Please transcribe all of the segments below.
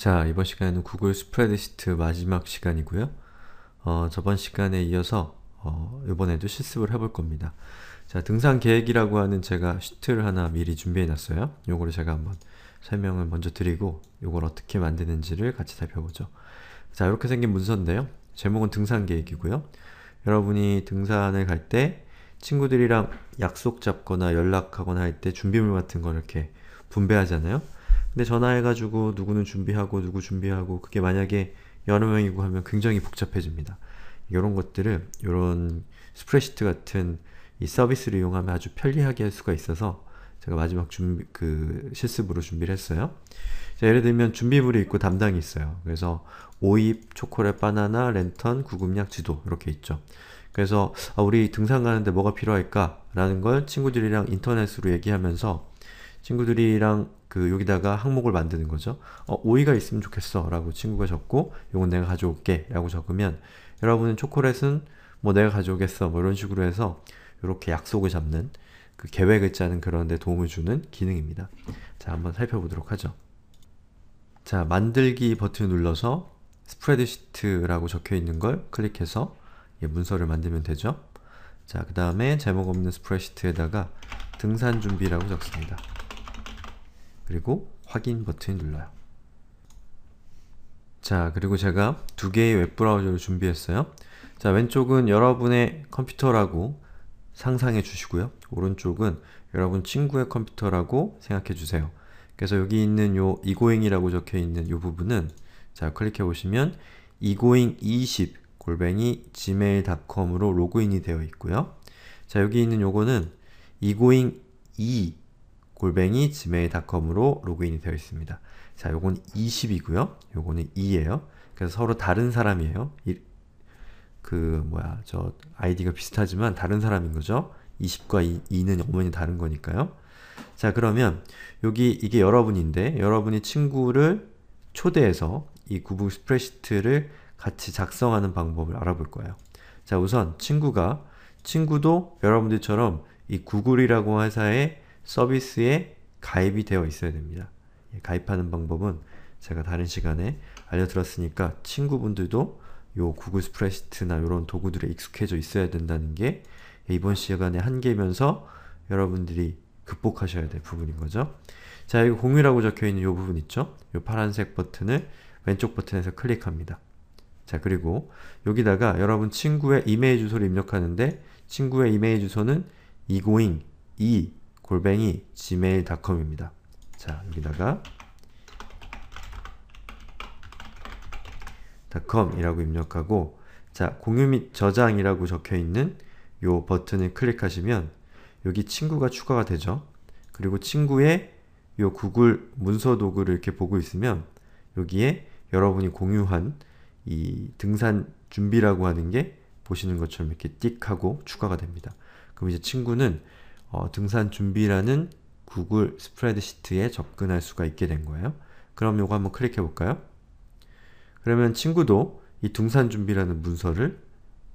자, 이번 시간에는 구글 스프레드시트 마지막 시간이고요. 어, 저번 시간에 이어서 어, 이번에도 실습을 해볼 겁니다. 자, 등산 계획이라고 하는 제가 시트를 하나 미리 준비해 놨어요. 요거를 제가 한번 설명을 먼저 드리고 요걸 어떻게 만드는지를 같이 살펴보죠. 자, 이렇게 생긴 문서인데요. 제목은 등산 계획이고요. 여러분이 등산을 갈 때 친구들이랑 약속 잡거나 연락하거나 할 때 준비물 같은 걸 이렇게 분배하잖아요. 근데 전화해가지고 누구는 준비하고 누구 준비하고 그게 만약에 여러 명이고 하면 굉장히 복잡해집니다. 이런 것들을 이런 스프레시트 같은 이 서비스를 이용하면 아주 편리하게 할 수가 있어서 제가 마지막 준비 그 실습으로 준비를 했어요. 자, 예를 들면 준비물이 있고 담당이 있어요. 그래서 오입, 초콜릿, 바나나, 랜턴, 구급약, 지도 이렇게 있죠. 그래서 아, 우리 등산 가는데 뭐가 필요할까라는 걸 친구들이랑 인터넷으로 얘기하면서 친구들이랑 그 여기다가 항목을 만드는 거죠. 어, 오이가 있으면 좋겠어 라고 친구가 적고 이건 내가 가져올게 라고 적으면 여러분은 초콜릿은 뭐 내가 가져오겠어 뭐 이런 식으로 해서 이렇게 약속을 잡는 그 계획을 짜는 그런 데 도움을 주는 기능입니다. 자 한번 살펴보도록 하죠. 자 만들기 버튼을 눌러서 스프레드시트라고 적혀 있는 걸 클릭해서 예, 문서를 만들면 되죠. 자그 다음에 제목 없는 스프레드시트에다가 등산 준비라고 적습니다. 그리고 확인 버튼 을 눌러요. 자, 그리고 제가 두 개의 웹브라우저를 준비했어요. 자, 왼쪽은 여러분의 컴퓨터라고 상상해 주시고요. 오른쪽은 여러분 친구의 컴퓨터라고 생각해 주세요. 그래서 여기 있는 요 이고잉이라고 적혀 있는 요 부분은 자, 클릭해 보시면 이고잉20 골뱅이 gmail.com으로 로그인이 되어 있고요. 자, 여기 있는 요거는 이고잉2 골뱅이 gmail.com으로 로그인이 되어 있습니다. 자, 요건 20이고요. 요거는 2예요. 그래서 서로 다른 사람이에요. 일, 그 뭐야, 저 아이디가 비슷하지만 다른 사람인 거죠. 20과 2, 는 어머니 다른 거니까요. 자, 그러면 여기 이게 여러분인데 여러분이 친구를 초대해서 이구글 스프레시트를 같이 작성하는 방법을 알아볼 거예요. 자, 우선 친구가 친구도 여러분들처럼 이 구글이라고 회사에 서비스에 가입이 되어 있어야 됩니다. 예, 가입하는 방법은 제가 다른 시간에 알려드렸으니까 친구분들도 요 구글 스프레시트나 이런 도구들에 익숙해져 있어야 된다는 게 이번 시간에 한계면서 여러분들이 극복하셔야 될 부분인 거죠. 자, 이거 공유라고 적혀 있는 이 부분 있죠? 이 파란색 버튼을 왼쪽 버튼에서 클릭합니다. 자, 그리고 여기다가 여러분 친구의 이메일 주소를 입력하는데 친구의 이메일 주소는 egoing, e, 골뱅이 gmail.com입니다. 자 여기다가 .com이라고 입력하고 자 공유 및 저장이라고 적혀있는 요 버튼을 클릭하시면 여기 친구가 추가가 되죠. 그리고 친구의 요 구글 문서 도구를 이렇게 보고 있으면 여기에 여러분이 공유한 이 등산 준비라고 하는 게 보시는 것처럼 이렇게 띡 하고 추가가 됩니다. 그럼 이제 친구는 어, 등산 준비라는 구글 스프레드시트에 접근할 수가 있게 된 거예요. 그럼 이거 한번 클릭해 볼까요? 그러면 친구도 이 등산 준비라는 문서를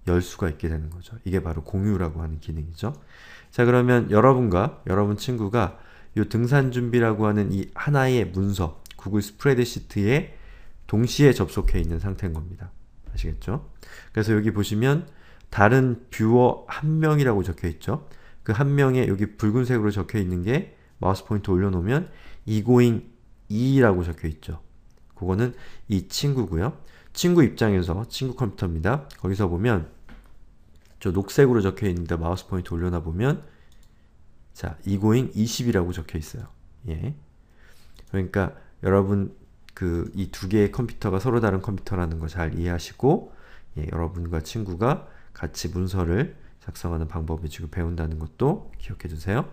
열 수가 있게 되는 거죠. 이게 바로 공유라고 하는 기능이죠. 자 그러면 여러분과 여러분 친구가 이 등산 준비라고 하는 이 하나의 문서 구글 스프레드시트에 동시에 접속해 있는 상태인 겁니다. 아시겠죠? 그래서 여기 보시면 다른 뷰어 한 명이라고 적혀 있죠. 그한명의 여기 붉은색으로 적혀 있는 게 마우스 포인트 올려놓으면 이고잉 2라고 적혀 있죠. 그거는 이 친구고요. 친구 입장에서 친구 컴퓨터입니다. 거기서 보면 저 녹색으로 적혀 있는데 마우스 포인트 올려놔 보면 자, 이고잉 20이라고 적혀 있어요. 예. 그러니까 여러분 그 이 두 개의 컴퓨터가 서로 다른 컴퓨터라는 거 잘 이해하시고 예, 여러분과 친구가 같이 문서를 작성하는 방법을 지금 배운다는 것도 기억해 주세요.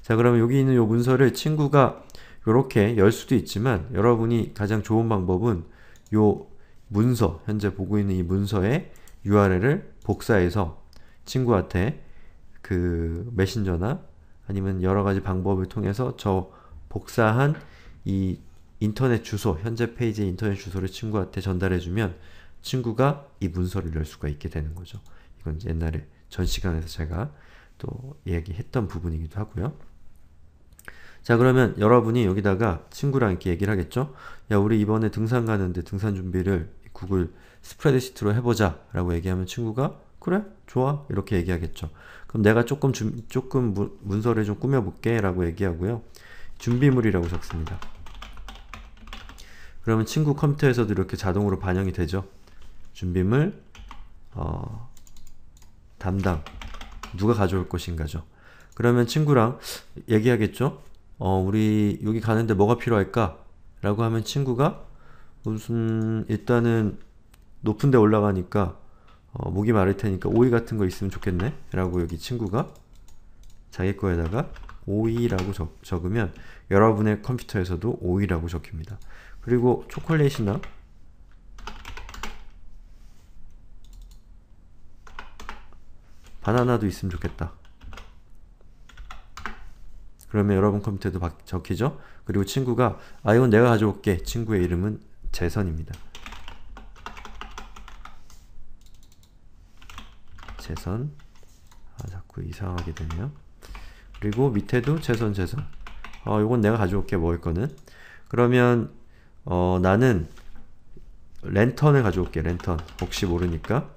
자, 그러면 여기 있는 이 문서를 친구가 이렇게 열 수도 있지만 여러분이 가장 좋은 방법은 이 문서, 현재 보고 있는 이 문서의 URL을 복사해서 친구한테 그 메신저나 아니면 여러가지 방법을 통해서 저 복사한 이 인터넷 주소, 현재 페이지의 인터넷 주소를 친구한테 전달해주면 친구가 이 문서를 열 수가 있게 되는 거죠. 이건 옛날에 전 시간에서 제가 또 얘기했던 부분이기도 하고요. 자 그러면 여러분이 여기다가 친구랑 이렇게 얘기를 하겠죠? 야 우리 이번에 등산 가는데 등산 준비를 구글 스프레드시트로 해보자 라고 얘기하면 친구가 그래 좋아 이렇게 얘기하겠죠. 그럼 내가 조금 주, 조금 무, 문서를 좀 꾸며볼게 라고 얘기하고요. 준비물이라고 적습니다. 그러면 친구 컴퓨터에서도 이렇게 자동으로 반영이 되죠. 준비물 어, 담당 누가 가져올 것인가죠. 그러면 친구랑 얘기하겠죠. 어, 우리 여기 가는데 뭐가 필요할까? 라고 하면 친구가 무슨 일단은 높은 데 올라가니까 어, 목이 마를 테니까 오이 같은 거 있으면 좋겠네 라고 여기 친구가 자기 거에다가 오이라고 적, 으면 여러분의 컴퓨터에서도 오이라고 적힙니다 그리고 초콜릿이나 바나나도 있으면 좋겠다. 그러면 여러분 컴퓨터에도 적히죠? 그리고 친구가 아 이건 내가 가져올게 친구의 이름은 재선입니다. 재선 아 자꾸 이상하게 되네요. 그리고 밑에도 재선 재선 어 요건 내가 가져올게 먹을 거는 그러면 어 나는 랜턴을 가져올게 랜턴 혹시 모르니까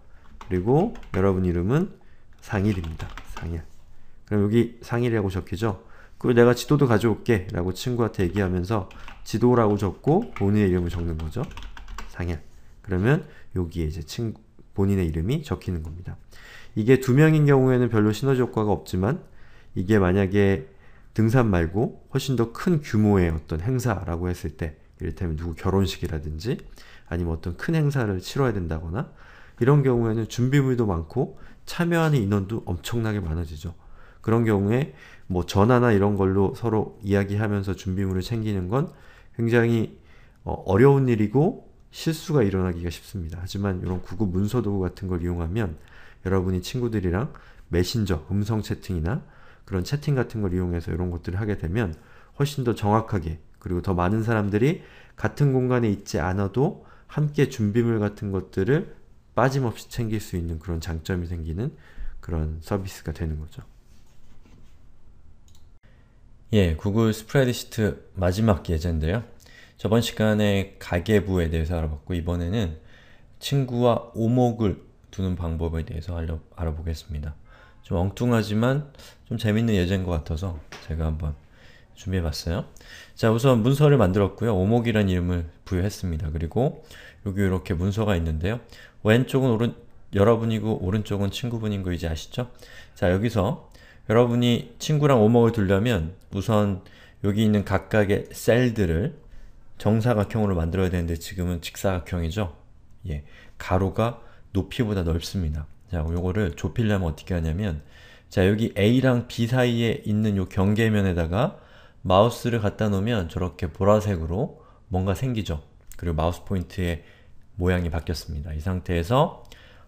그리고 여러분 이름은 상일입니다. 상일. 그럼 여기 상일이라고 적히죠? 그리고 내가 지도도 가져올게 라고 친구한테 얘기하면서 지도라고 적고 본인의 이름을 적는 거죠. 상일. 그러면 여기에 이제 친구, 본인의 이름이 적히는 겁니다. 이게 두 명인 경우에는 별로 시너지 효과가 없지만 이게 만약에 등산 말고 훨씬 더 큰 규모의 어떤 행사라고 했을 때 이를테면 누구 결혼식이라든지 아니면 어떤 큰 행사를 치러야 된다거나 이런 경우에는 준비물도 많고 참여하는 인원도 엄청나게 많아지죠. 그런 경우에 뭐 전화나 이런 걸로 서로 이야기하면서 준비물을 챙기는 건 굉장히 어, 어려운 일이고 실수가 일어나기가 쉽습니다. 하지만 이런 구글 문서 도구 같은 걸 이용하면 여러분이 친구들이랑 메신저, 음성 채팅이나 그런 채팅 같은 걸 이용해서 이런 것들을 하게 되면 훨씬 더 정확하게 그리고 더 많은 사람들이 같은 공간에 있지 않아도 함께 준비물 같은 것들을 빠짐없이 챙길 수 있는 그런 장점이 생기는 그런 서비스가 되는 거죠. 예, 구글 스프레드시트 마지막 예제인데요. 저번 시간에 가계부에 대해서 알아봤고 이번에는 친구와 오목을 두는 방법에 대해서 알려, 알아보겠습니다. 좀 엉뚱하지만 좀 재밌는 예제인 것 같아서 제가 한번 준비해봤어요. 자 우선 문서를 만들었고요. 오목이라는 이름을 부여했습니다. 그리고 여기 이렇게 문서가 있는데요. 왼쪽은 오른 여러분이고 오른쪽은 친구분인 거 이제 아시죠? 자 여기서 여러분이 친구랑 오목을 두려면 우선 여기 있는 각각의 셀들을 정사각형으로 만들어야 되는데 지금은 직사각형이죠? 예, 가로가 높이보다 넓습니다. 자, 요거를 좁히려면 어떻게 하냐면 자, 여기 A랑 B 사이에 있는 요 경계면에다가 마우스를 갖다 놓으면 저렇게 보라색으로 뭔가 생기죠. 그리고 마우스 포인트에 모양이 바뀌었습니다. 이 상태에서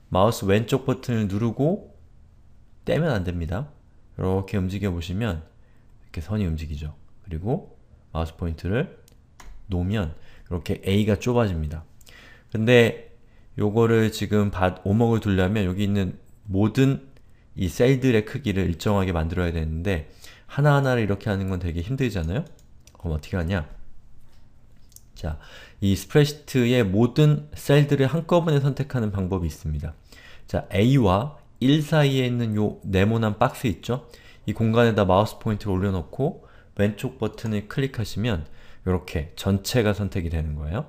마우스 왼쪽 버튼을 누르고 떼면 안됩니다. 이렇게 움직여 보시면 이렇게 선이 움직이죠. 그리고 마우스 포인트를 놓으면 이렇게 A가 좁아집니다. 근데 요거를 지금 받, 오목을 두려면 여기 있는 모든 이 셀들의 크기를 일정하게 만들어야 되는데 하나하나를 이렇게 하는 건 되게 힘들잖아요? 그럼 어떻게 하냐? 자, 이 스프레시트의 모든 셀들을 한꺼번에 선택하는 방법이 있습니다. 자, A와 1 사이에 있는 요 네모난 박스 있죠? 이 공간에다 마우스 포인트를 올려놓고 왼쪽 버튼을 클릭하시면 이렇게 전체가 선택이 되는 거예요.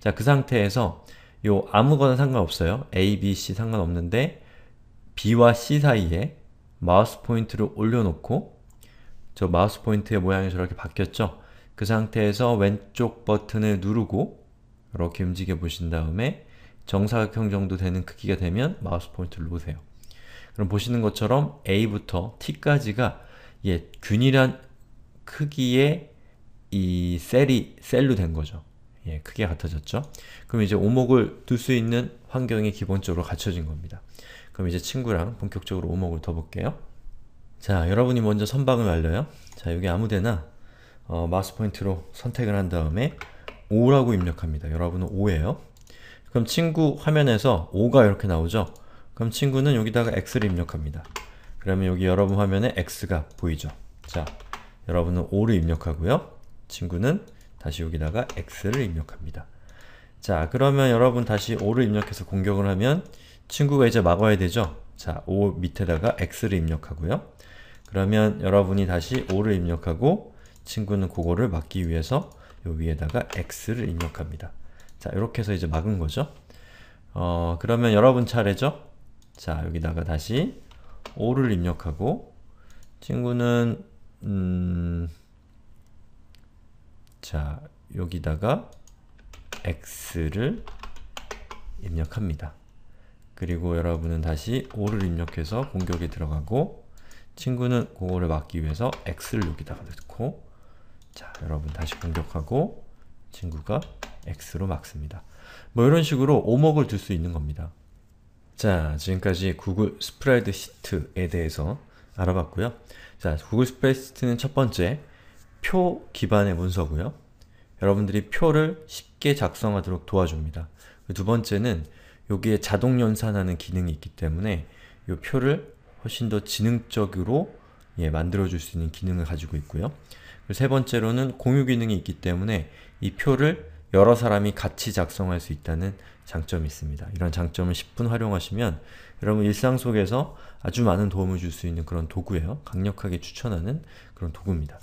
자, 그 상태에서 요 아무거나 상관없어요. A, B, C 상관없는데 B와 C 사이에 마우스 포인트를 올려놓고 저 마우스 포인트의 모양이 저렇게 바뀌었죠? 그 상태에서 왼쪽 버튼을 누르고 이렇게 움직여 보신 다음에 정사각형 정도 되는 크기가 되면 마우스 포인트를 놓으세요. 그럼 보시는 것처럼 A부터 T까지가 예, 균일한 크기의 이 셀이 셀로 된 거죠. 예, 크게 같아졌죠? 그럼 이제 오목을 둘 수 있는 환경이 기본적으로 갖춰진 겁니다. 그럼 이제 친구랑 본격적으로 오목을 더 볼게요. 자, 여러분이 먼저 선방을 알려요. 자, 여기 아무데나 어, 마우스 포인트로 선택을 한 다음에 5라고 입력합니다. 여러분은 5예요. 그럼 친구 화면에서 5가 이렇게 나오죠? 그럼 친구는 여기다가 x를 입력합니다. 그러면 여기 여러분 화면에 x가 보이죠? 자, 여러분은 5를 입력하고요. 친구는 다시 여기다가 x를 입력합니다. 자, 그러면 여러분 다시 5를 입력해서 공격을 하면 친구가 이제 막아야 되죠? 자, 5 밑에다가 x를 입력하고요. 그러면 여러분이 다시 5를 입력하고 친구는 그거를 막기 위해서 요 위에다가 x를 입력합니다. 자, 이렇게 해서 이제 막은 거죠. 어, 그러면 여러분 차례죠? 자, 여기다가 다시 5를 입력하고 친구는 음... 자, 여기다가 x를 입력합니다. 그리고 여러분은 다시 5를 입력해서 공격에 들어가고 친구는 그거를 막기 위해서 x를 여기다가 넣고 자, 여러분 다시 공격하고 친구가 x로 막습니다. 뭐 이런 식으로 오목을 둘 수 있는 겁니다. 자, 지금까지 구글 스프라이드 시트에 대해서 알아봤고요. 자, 구글 스프이드 시트는 첫 번째, 표 기반의 문서고요. 여러분들이 표를 쉽게 작성하도록 도와줍니다. 그 두 번째는 여기에 자동 연산하는 기능이 있기 때문에 이 표를 훨씬 더 지능적으로 예, 만들어줄 수 있는 기능을 가지고 있고요. 세 번째로는 공유 기능이 있기 때문에 이 표를 여러 사람이 같이 작성할 수 있다는 장점이 있습니다. 이런 장점을 10분 활용하시면 여러분 일상 속에서 아주 많은 도움을 줄 수 있는 그런 도구예요. 강력하게 추천하는 그런 도구입니다.